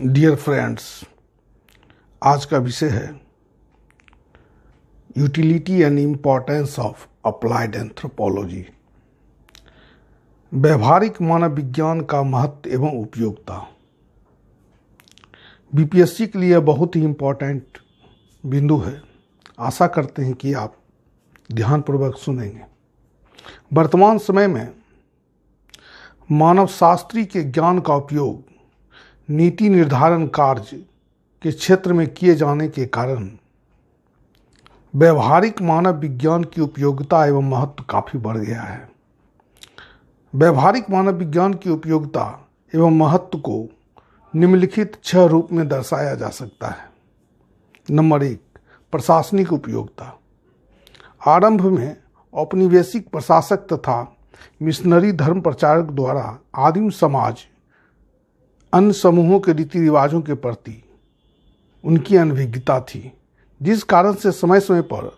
dear friends आज का विषय है utility and importance of applied anthropology व्यवहारिक मानव विज्ञान का महत्व एवं उपयोगिता बीपीएससी के लिए बहुत ही इम्पोर्टेंट बिंदु है आशा करते हैं कि आप ध्यानपूर्वक सुनेंगे वर्तमान समय में मानव शास्त्री के ज्ञान का उपयोग नीति निर्धारण कार्य के क्षेत्र में किए जाने के कारण व्यवहारिक मानव विज्ञान की उपयोगिता एवं महत्व काफ़ी बढ़ गया है व्यवहारिक मानव विज्ञान की उपयोगिता एवं महत्व को निम्नलिखित छह रूप में दर्शाया जा सकता है नंबर एक प्रशासनिक उपयोगिता आरंभ में औपनिवेशिक प्रशासक तथा मिशनरी धर्म प्रचारक द्वारा आदिम समाज अन्य समूहों के रीति रिवाजों के प्रति उनकी अनभिज्ञता थी जिस कारण से समय समय पर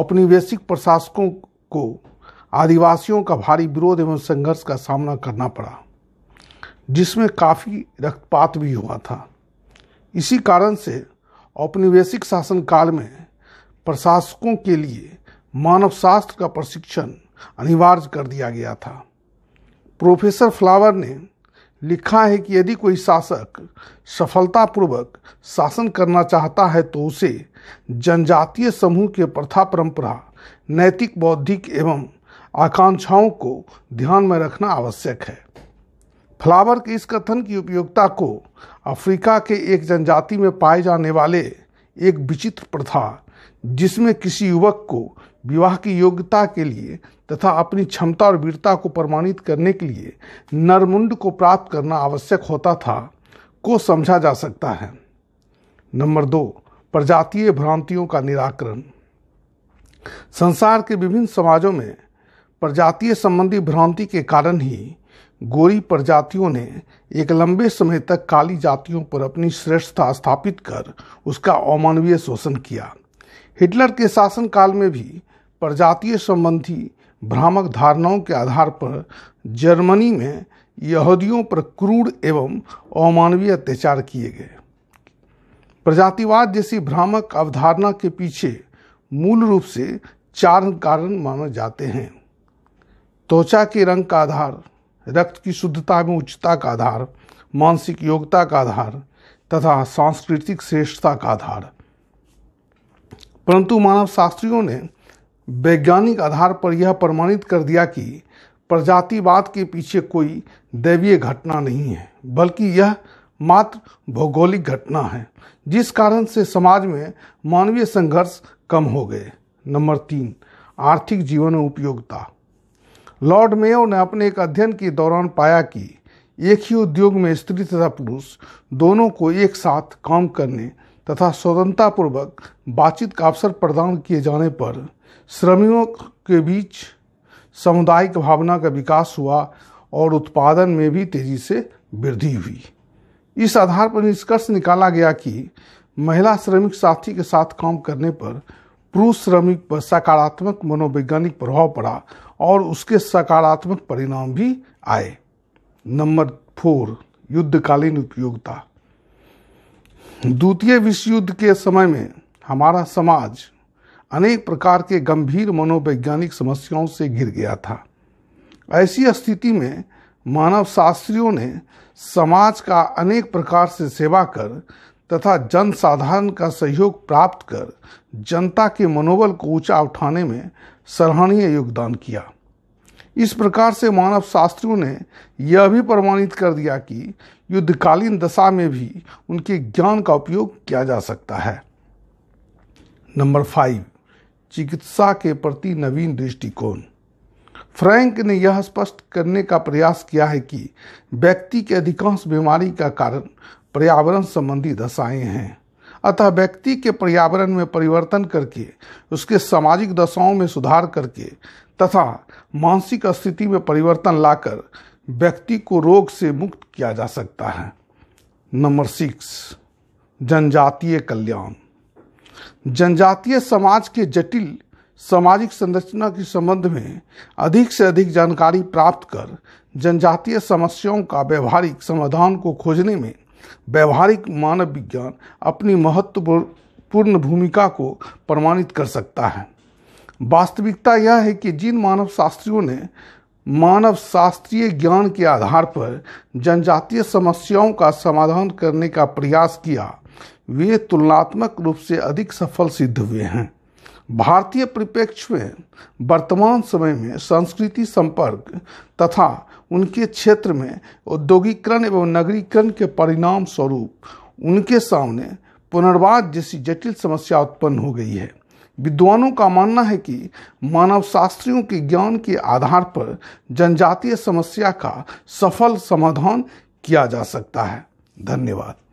औपनिवेशिक प्रशासकों को आदिवासियों का भारी विरोध एवं संघर्ष का सामना करना पड़ा जिसमें काफ़ी रक्तपात भी हुआ था इसी कारण से औपनिवेशिक शासनकाल में प्रशासकों के लिए मानव शास्त्र का प्रशिक्षण अनिवार्य कर दिया गया था प्रोफेसर फ्लावर ने लिखा है कि यदि कोई शासक सफलतापूर्वक शासन करना चाहता है तो उसे जनजातीय समूह के प्रथा परंपरा नैतिक बौद्धिक एवं आकांक्षाओं को ध्यान में रखना आवश्यक है फ्लावर के इस कथन की उपयोगिता को अफ्रीका के एक जनजाति में पाए जाने वाले एक विचित्र प्रथा जिसमें किसी युवक को विवाह की योग्यता के लिए तथा अपनी क्षमता और वीरता को प्रमाणित करने के लिए नरमुंड को प्राप्त करना आवश्यक होता था को समझा जा सकता है नंबर दो प्रजातीय भ्रांतियों का निराकरण संसार के विभिन्न समाजों में प्रजातीय संबंधी भ्रांति के कारण ही गोरी प्रजातियों ने एक लंबे समय तक काली जातियों पर अपनी श्रेष्ठता स्थापित कर उसका अमानवीय शोषण किया हिटलर के शासनकाल में भी प्रजातीय संबंधी भ्रामक धारणाओं के आधार पर जर्मनी में यहूदियों पर क्रूर एवं अमानवीय अत्याचार किए गए प्रजातिवाद जैसी भ्रामक अवधारणा के पीछे मूल रूप से चार कारण माने जाते हैं त्वचा के रंग का आधार रक्त की शुद्धता में उच्चता का आधार मानसिक योग्यता का आधार तथा सांस्कृतिक श्रेष्ठता का आधार परंतु मानव शास्त्रियों ने वैज्ञानिक आधार पर यह प्रमाणित कर दिया कि प्रजातिवाद के पीछे कोई दैवीय घटना नहीं है बल्कि यह मात्र भौगोलिक घटना है जिस कारण से समाज में मानवीय संघर्ष कम हो गए नंबर तीन आर्थिक जीवन में उपयोगिता लॉर्ड मेयो ने अपने एक अध्ययन के दौरान पाया कि एक ही उद्योग में स्त्री तथा पुरुष दोनों को एक साथ काम करने तथा स्वतंत्रतापूर्वक बातचीत का अवसर प्रदान किए जाने पर श्रमिकों के बीच सामुदायिक भावना का विकास हुआ और उत्पादन में भी तेजी से वृद्धि हुई इस आधार पर निष्कर्ष निकाला गया कि महिला श्रमिक साथी के साथ काम करने पर पुरुष श्रमिक पर सकारात्मक मनोवैज्ञानिक प्रभाव पड़ा और उसके सकारात्मक परिणाम भी आए नंबर फोर युद्धकालीन उपयोगिता द्वितीय विश्व युद्ध के समय में हमारा समाज अनेक प्रकार के गंभीर मनोवैज्ञानिक समस्याओं से घिर गया था ऐसी स्थिति में मानव शास्त्रियों ने समाज का अनेक प्रकार से सेवा कर तथा जनसाधारण का सहयोग प्राप्त कर जनता के मनोबल को ऊंचा उठाने में सराहनीय योगदान किया इस प्रकार से मानव शास्त्रियों ने यह भी प्रमाणित कर दिया कि युद्धकालीन दशा में भी उनके ज्ञान का उपयोग किया जा सकता है नंबर फाइव चिकित्सा के प्रति नवीन दृष्टिकोण फ्रैंक ने यह स्पष्ट करने का प्रयास किया है कि व्यक्ति के अधिकांश बीमारी का कारण पर्यावरण संबंधी दशाएं हैं अतः व्यक्ति के पर्यावरण में परिवर्तन करके उसके सामाजिक दशाओं में सुधार करके तथा मानसिक स्थिति में परिवर्तन लाकर व्यक्ति को रोग से मुक्त किया जा सकता है नंबर सिक्स जनजातीय कल्याण जनजातीय समाज के जटिल सामाजिक संरचना के संबंध में अधिक से अधिक जानकारी प्राप्त कर जनजातीय समस्याओं का व्यवहारिक समाधान को खोजने में व्यवहारिक मानव विज्ञान अपनी महत्वपूर्ण भूमिका को प्रमाणित कर सकता है वास्तविकता यह है कि जिन मानव शास्त्रियों ने मानव शास्त्रीय ज्ञान के आधार पर जनजातीय समस्याओं का समाधान करने का प्रयास किया वे तुलनात्मक रूप से अधिक सफल सिद्ध हुए हैं भारतीय परिप्रेक्ष्य में वर्तमान समय में संस्कृति संपर्क तथा उनके क्षेत्र में औद्योगिकरण एवं नगरीकरण के परिणाम स्वरूप उनके सामने पुनर्वाद जैसी जटिल समस्या उत्पन्न हो गई है विद्वानों का मानना है कि मानव शास्त्रियों के ज्ञान के आधार पर जनजातीय समस्या का सफल समाधान किया जा सकता है धन्यवाद